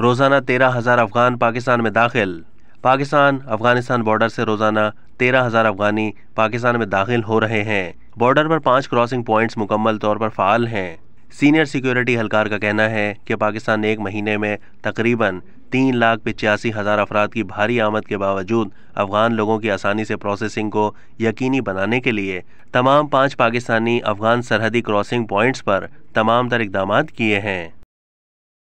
रोज़ाना तेरह हज़ार अफगान पाकिस्तान में दाखिल पाकिस्तान अफगानिस्तान बॉर्डर से रोज़ाना तेरह हज़ार अफगानी पाकिस्तान में दाखिल हो रहे हैं बॉर्डर पर पाँच क्रॉसिंग पॉइंट्स मुकम्मल तौर पर फ़ाल हैं सीनियर सिक्योरिटी हलकार का कहना है कि पाकिस्तान ने एक महीने में तकरीबन तीन लाख पिचासी हज़ार अफराद की भारी आमद के बावजूद अफगान लोगों की आसानी से प्रोसेसिंग को यकीनी बनाने के लिए तमाम पाँच पाकिस्तानी अफगान सरहदी क्रॉसिंग पॉइंट्स पर तमाम तर इकदाम किए हैं